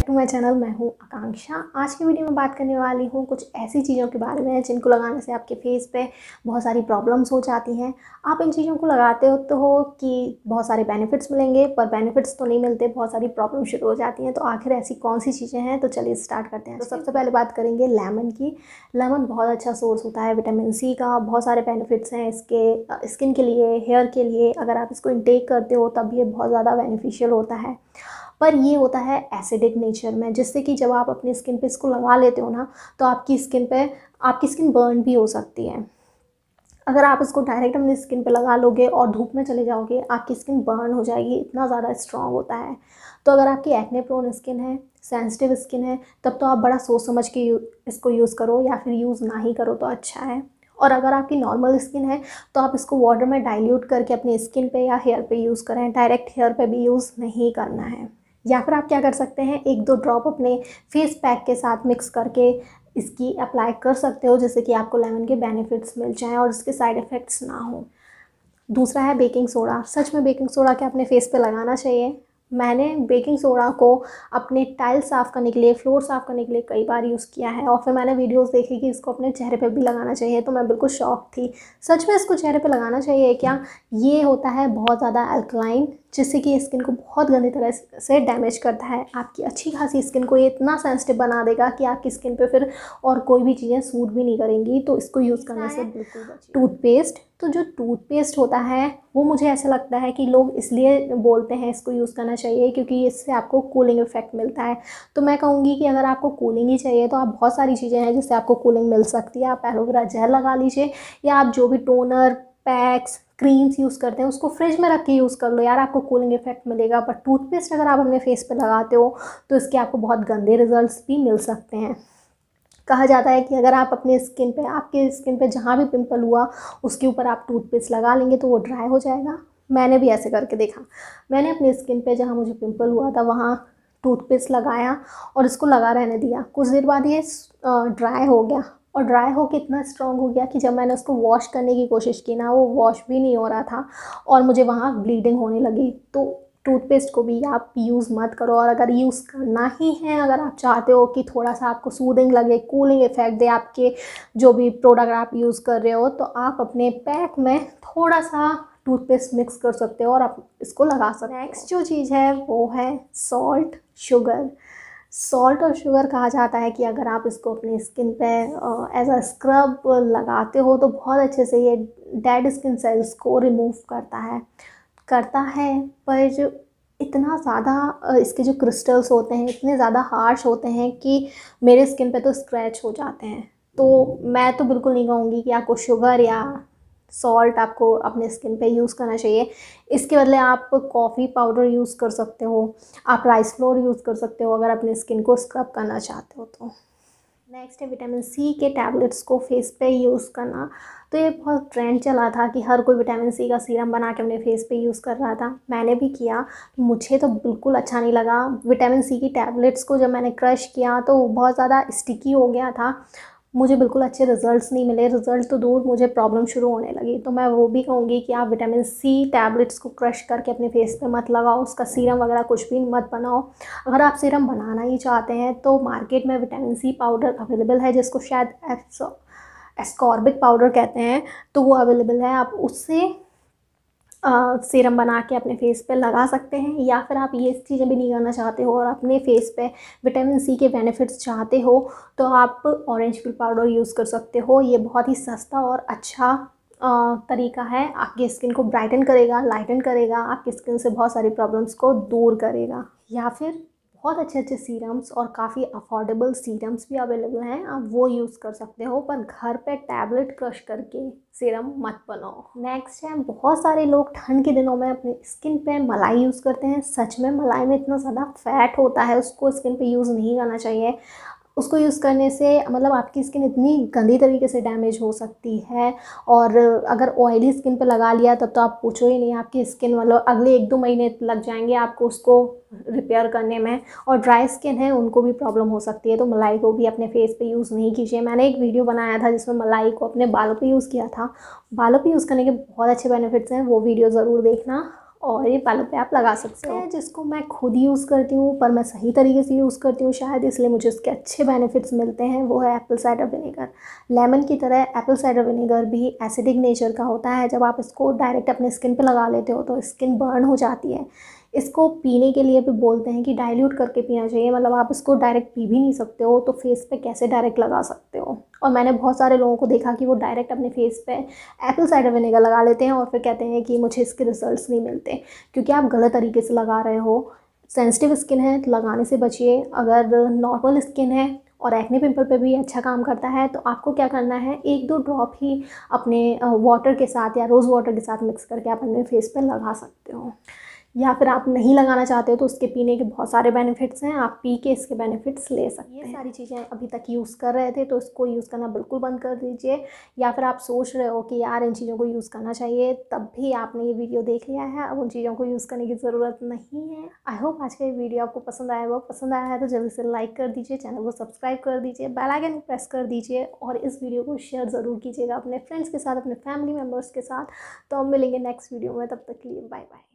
back to my channel मैं हूँ आकांक्षा आज की वीडियो में बात करने वाली हूँ कुछ ऐसी चीज़ों के बारे में जिनको लगाने से आपके फेस पे बहुत सारी प्रॉब्लम्स हो जाती हैं आप इन चीज़ों को लगाते हो तो हो कि बहुत सारे बेनिफिट्स मिलेंगे पर बेनिफिट्स तो नहीं मिलते बहुत सारी प्रॉब्लम शुरू हो जाती हैं तो आखिर ऐसी कौन सी चीज़ें हैं तो चलिए स्टार्ट करते हैं तो सबसे पहले बात करेंगे लेमन की लेमन बहुत अच्छा सोर्स होता है विटामिन सी का बहुत सारे बेनिफिट्स हैं इसके स्किन के लिए हेयर के लिए अगर आप इसको इनटेक करते हो तब ये बहुत ज़्यादा बेनिफिशियल होता है पर ये होता है एसिडिक नेचर में जिससे कि जब आप अपनी स्किन पे इसको लगा लेते हो ना तो आपकी स्किन पे आपकी स्किन बर्न भी हो सकती है अगर आप इसको डायरेक्ट अपनी स्किन पे लगा लोगे और धूप में चले जाओगे आपकी स्किन बर्न हो जाएगी इतना ज़्यादा स्ट्रॉन्ग होता है तो अगर आपकी एक्ने प्रोन स्किन है सेंसिटिव स्किन है तब तो आप बड़ा सोच समझ के इसको यूज़ करो या फिर यूज़ ना ही करो तो अच्छा है और अगर आपकी नॉर्मल स्किन है तो आप इसको वाटर में डाइल्यूट करके अपनी स्किन पे या हेयर पे यूज़ करें डायरेक्ट हेयर पे भी यूज़ नहीं करना है या फिर आप क्या कर सकते हैं एक दो ड्रॉप अपने फेस पैक के साथ मिक्स करके इसकी अप्लाई कर सकते हो जिससे कि आपको लेमन के बेनिफिट्स मिल जाएँ और इसके साइड इफ़ेक्ट्स ना हों दूसरा है बेकिंग सोडा सच में बेकिंग सोडा के अपने फेस पे लगाना चाहिए मैंने बेकिंग सोडा को अपने टाइल साफ़ करने के लिए फ्लोर साफ़ करने के लिए कई बार यूज़ किया है और फिर मैंने वीडियोस देखी कि इसको अपने चेहरे पे भी लगाना चाहिए तो मैं बिल्कुल शॉक थी सच में इसको चेहरे पे लगाना चाहिए क्या ये होता है बहुत ज़्यादा अल्कलाइन जिससे कि स्किन को बहुत गंदी तरह से डैमेज करता है आपकी अच्छी खासी स्किन को ये इतना सेंसिटिव बना देगा कि आपकी स्किन पे फिर और कोई भी चीज़ें सूट भी नहीं करेंगी तो इसको यूज़ करने से बिल्कुल टूथपेस्ट तो जो टूथपेस्ट होता है वो मुझे ऐसा लगता है कि लोग इसलिए बोलते हैं इसको यूज़ करना चाहिए क्योंकि इससे आपको कूलिंग इफेक्ट मिलता है तो मैं कहूँगी कि अगर आपको कूलिंग ही चाहिए तो आप बहुत सारी चीज़ें हैं जिससे आपको कूलिंग मिल सकती है आप एलोवेरा जेल लगा लीजिए या आप जो भी टोनर पैक्स क्रीम्स यूज़ करते हैं उसको फ्रिज में रख के यूज़ कर लो यार आपको कूलिंग इफेक्ट मिलेगा पर टूथपेस्ट अगर आप अपने फेस पर लगाते हो तो इसके आपको बहुत गंदे रिजल्ट भी मिल सकते हैं कहा जाता है कि अगर आप अपने स्किन पे आपके स्किन पे जहाँ भी पिंपल हुआ उसके ऊपर आप टूथपेस्ट लगा लेंगे तो वो ड्राई हो जाएगा मैंने भी ऐसे करके देखा मैंने अपने स्किन पे जहाँ मुझे पिंपल हुआ था वहाँ टूथपेस्ट लगाया और इसको लगा रहने दिया कुछ देर बाद ये ड्राई हो गया और ड्राई होकर इतना स्ट्रॉन्ग हो गया कि जब मैंने उसको वॉश करने की कोशिश की ना वो वॉश भी नहीं हो रहा था और मुझे वहाँ ब्लीडिंग होने लगी तो टूथपेस्ट को भी आप यूज़ मत करो और अगर यूज़ करना ही है अगर आप चाहते हो कि थोड़ा सा आपको सूदिंग लगे कूलिंग इफेक्ट दे आपके जो भी प्रोडक्ट आप यूज़ कर रहे हो तो आप अपने पैक में थोड़ा सा टूथपेस्ट मिक्स कर सकते हो और आप इसको लगा सकते हो नेक्स्ट जो चीज़ है वो है सॉल्ट शुगर सॉल्ट और शुगर कहा जाता है कि अगर आप इसको अपनी स्किन पे एज अ स्क्रब लगाते हो तो बहुत अच्छे से ये डेड स्किन सेल्स को रिमूव करता है करता है पर जो इतना ज़्यादा इसके जो क्रिस्टल्स होते हैं इतने ज़्यादा हार्श होते हैं कि मेरे स्किन पे तो स्क्रैच हो जाते हैं तो मैं तो बिल्कुल नहीं कहूँगी कि आपको शुगर या सॉल्ट आपको अपने स्किन पे यूज़ करना चाहिए इसके बदले आप कॉफ़ी पाउडर यूज़ कर सकते हो आप राइस फ्लोर यूज़ कर सकते हो अगर अपने स्किन को स्क्रब करना चाहते हो तो नेक्स्ट है विटामिन सी के टैबलेट्स को फेस पे यूज़ करना तो ये बहुत ट्रेंड चला था कि हर कोई विटामिन सी का सीरम बना के अपने फेस पे यूज़ कर रहा था मैंने भी किया मुझे तो बिल्कुल अच्छा नहीं लगा विटामिन सी की टैबलेट्स को जब मैंने क्रश किया तो बहुत ज़्यादा स्टिकी हो गया था मुझे बिल्कुल अच्छे रिजल्ट्स नहीं मिले रिजल्ट तो दूर मुझे प्रॉब्लम शुरू होने लगी तो मैं वो भी कहूँगी कि आप विटामिन सी टैबलेट्स को क्रश करके अपने फेस पे मत लगाओ उसका सीरम वगैरह कुछ भी मत बनाओ अगर आप सीरम बनाना ही चाहते हैं तो मार्केट में विटामिन सी पाउडर अवेलेबल है जिसको शायद एस्कॉर्बिक पाउडर कहते हैं तो वो अवेलेबल है आप उससे सीरम बना के अपने फेस पे लगा सकते हैं या फिर आप ये चीज़ें भी नहीं करना चाहते हो और अपने फेस पे विटामिन सी के बेनिफिट्स चाहते हो तो आप ऑरेंज पिल पाउडर यूज़ कर सकते हो ये बहुत ही सस्ता और अच्छा तरीका है आपकी स्किन को ब्राइटन करेगा लाइटन करेगा आपकी स्किन से बहुत सारी प्रॉब्लम्स को दूर करेगा या फिर बहुत अच्छे अच्छे सीरम्स और काफ़ी अफोर्डेबल सीरम्स भी अवेलेबल हैं आप वो यूज़ कर सकते हो पर घर पे टैबलेट क्रश करके सीरम मत बनाओ नेक्स्ट है बहुत सारे लोग ठंड के दिनों में अपने स्किन पे मलाई यूज़ करते हैं सच में मलाई में इतना ज़्यादा फैट होता है उसको स्किन पे यूज़ नहीं करना चाहिए उसको यूज़ करने से मतलब आपकी स्किन इतनी गंदी तरीके से डैमेज हो सकती है और अगर ऑयली स्किन पे लगा लिया तब तो आप पूछो ही नहीं आपकी स्किन मतलब अगले एक दो महीने लग जाएंगे आपको उसको रिपेयर करने में और ड्राई स्किन है उनको भी प्रॉब्लम हो सकती है तो मलाई को भी अपने फेस पे यूज़ नहीं कीजिए मैंने एक वीडियो बनाया था जिसमें मलाई को अपने बालों पे यूज़ किया था बालों पे यूज़ करने के बहुत अच्छे बेनिफिट्स हैं वो वीडियो ज़रूर देखना और ये बालों पे तो आप लगा सकते हो जिसको मैं खुद ही यूज़ करती हूँ पर मैं सही तरीके से यूज़ करती हूँ शायद इसलिए मुझे उसके अच्छे बेनिफिट्स मिलते हैं वो है एप्पल साइडर विनेगर लेमन की तरह एप्पल साइडर विनेगर भी एसिडिक नेचर का होता है जब आप इसको डायरेक्ट अपने स्किन पे लगा लेते हो तो स्किन बर्न हो जाती है इसको पीने के लिए भी बोलते हैं कि डाइल्यूट करके पीना चाहिए मतलब आप इसको डायरेक्ट पी भी नहीं सकते हो तो फेस पे कैसे डायरेक्ट लगा सकते हो और मैंने बहुत सारे लोगों को देखा कि वो डायरेक्ट अपने फेस पे एप्पल साइडर विनेगर लगा लेते हैं और फिर कहते हैं कि मुझे इसके रिजल्ट नहीं मिलते क्योंकि आप गलत तरीके से लगा रहे हो सेंसिटिव स्किन है तो लगाने से बचिए अगर नॉर्मल स्किन है और एक्ने पिंपल पे भी अच्छा काम करता है तो आपको क्या करना है एक दो ड्रॉप ही अपने वाटर के साथ या रोज़ वाटर के साथ मिक्स करके आप अपने फेस पर लगा सकते हो या फिर आप नहीं लगाना चाहते हो तो उसके पीने के बहुत सारे बेनिफिट्स हैं आप पी के इसके बेनिफिट्स ले सकते हैं ये सारी चीज़ें अभी तक यूज़ कर रहे थे तो इसको यूज़ करना बिल्कुल बंद कर दीजिए या फिर आप सोच रहे हो कि यार इन चीज़ों को यूज़ करना चाहिए तब भी आपने ये वीडियो देख लिया है अब उन चीज़ों को यूज़ करने की ज़रूरत नहीं है आई होप आज का ये वीडियो आपको पसंद आया होगा पसंद आया है तो जल्दी से लाइक कर दीजिए चैनल को सब्सक्राइब कर दीजिए बेल आइकन प्रेस कर दीजिए और इस वीडियो को शेयर ज़रूर कीजिएगा अपने फ्रेंड्स के साथ अपने फैमिली मेम्बर्स के साथ तो हम मिलेंगे नेक्स्ट वीडियो में तब तक के लिए बाय बाय